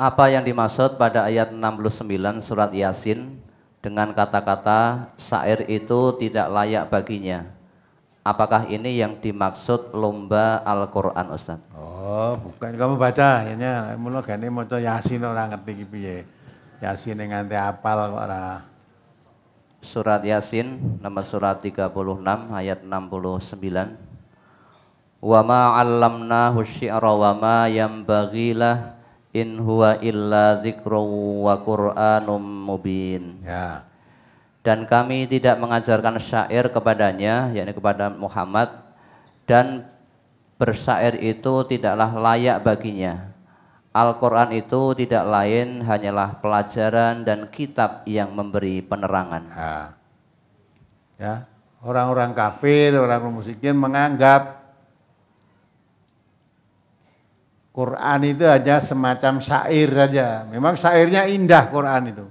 Apa yang dimaksud pada ayat 69 surat Yasin dengan kata-kata syair itu tidak layak baginya? Apakah ini yang dimaksud lomba Al-Qur'an Ustaz? Oh, bukan kamu baca akhirnya mulai gini mau Yasin orang ngerti gitu ya Yasin yang nganti apal kok Surat Yasin nomor surat 36 ayat 69. Wa ma 'allamnahu syi'ra wa ma bagilah in huwa illa wa qur'anum mubin. Ya. Dan kami tidak mengajarkan syair kepadanya, yakni kepada Muhammad, dan bersyair itu tidaklah layak baginya. Al-Quran itu tidak lain hanyalah pelajaran dan kitab yang memberi penerangan. Ya, orang ya. orang-orang kafir, orang musikin menganggap Quran itu hanya semacam syair saja. Memang syairnya indah Quran itu.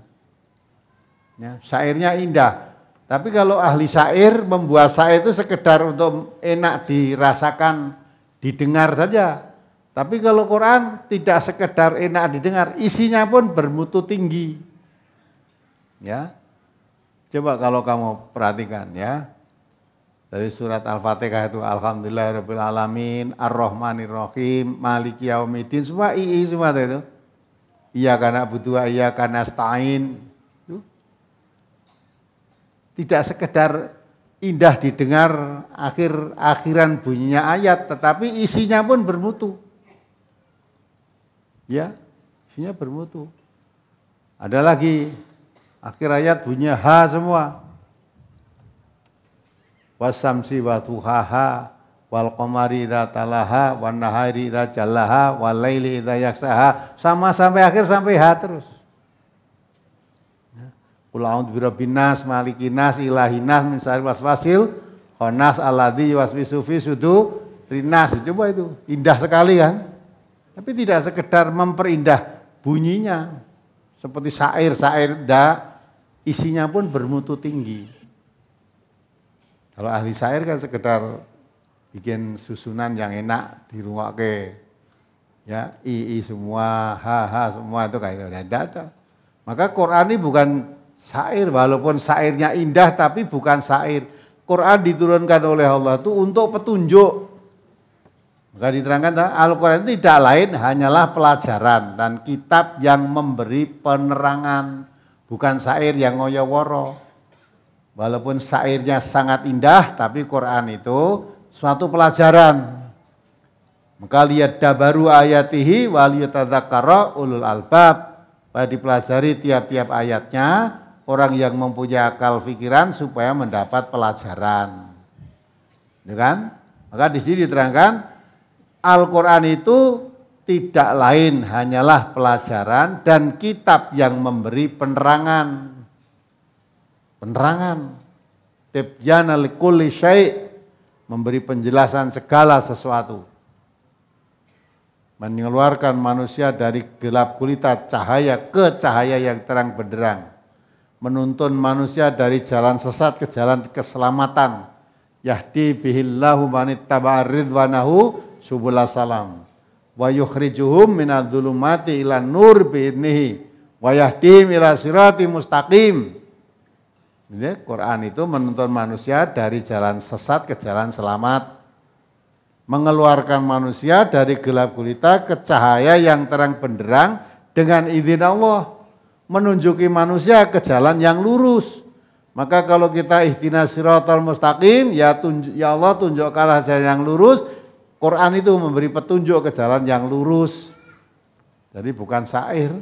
Ya, syairnya indah. Tapi kalau ahli syair membuat syair itu sekedar untuk enak dirasakan, didengar saja. Tapi kalau Quran tidak sekedar enak didengar, isinya pun bermutu tinggi. Ya. Coba kalau kamu perhatikan ya. Tapi surat Al-Fatihah itu Alhamdulillahirrahmanirrahim, Ar-Rahmanirrahim, Maliki Yaumidin, semua ii semua itu. Iya karena butuh, iya karena stain. Tidak sekedar indah didengar akhir akhiran bunyinya ayat, tetapi isinya pun bermutu. Ya, isinya bermutu. Ada lagi akhir ayat bunyinya ha semua wasamsi wa tuhaha wal qamari idza talaha wan nahari idza jallaha wal laili idza yaksaha sama sampai akhir sampai ha terus Qul a'udzu birabbin nas malikin nas ilahin nas min syarril waswasil khannas alladzi yuwaswisu fi sudu rinas coba itu indah sekali kan tapi tidak sekedar memperindah bunyinya seperti syair syair da isinya pun bermutu tinggi kalau ahli syair kan sekedar bikin susunan yang enak di rumah ke ya i, i semua ha ha semua itu kayak itu ya, Maka Quran ini bukan syair walaupun syairnya indah tapi bukan syair. Quran diturunkan oleh Allah itu untuk petunjuk. Maka diterangkan nah, Al-Quran tidak lain hanyalah pelajaran dan kitab yang memberi penerangan. Bukan syair yang ngoyo woro. Walaupun sairnya sangat indah, tapi Quran itu suatu pelajaran. Maka lihat dabaru ayatihi waliyatadzakara ulul albab. Pada dipelajari tiap-tiap ayatnya, orang yang mempunyai akal pikiran supaya mendapat pelajaran. Ya kan? Maka di sini diterangkan Al-Quran itu tidak lain hanyalah pelajaran dan kitab yang memberi penerangan penerangan. Tibyana likulli syai' memberi penjelasan segala sesuatu. Mengeluarkan manusia dari gelap gulita cahaya ke cahaya yang terang benderang. Menuntun manusia dari jalan sesat ke jalan keselamatan. Yahdi bihillahu manit taba'ar ridwanahu subula salam. Wa yukhrijuhum minadulumati ilan nur bi'idnihi. Wa yahdihim ila sirati mustaqim ini Quran itu menuntun manusia dari jalan sesat ke jalan selamat. Mengeluarkan manusia dari gelap gulita ke cahaya yang terang benderang dengan izin Allah. Menunjuki manusia ke jalan yang lurus. Maka kalau kita ihtina sirotol mustaqim, ya, tunjuk, ya Allah tunjukkanlah jalan yang lurus. Quran itu memberi petunjuk ke jalan yang lurus. Jadi bukan syair,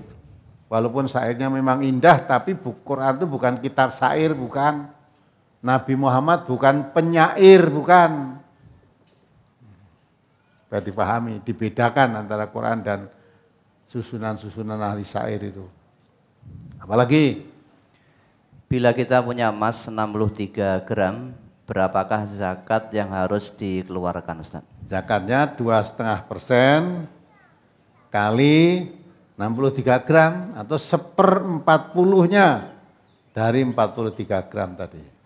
Walaupun syairnya memang indah, tapi Quran itu bukan kitab syair, bukan. Nabi Muhammad bukan penyair, bukan. Biar dipahami, dibedakan antara Quran dan susunan-susunan ahli syair itu. Apalagi? Bila kita punya emas 63 gram, berapakah zakat yang harus dikeluarkan Ustaz? Zakatnya 2,5 persen kali 63 gram atau seper 40-nya dari 43 gram tadi.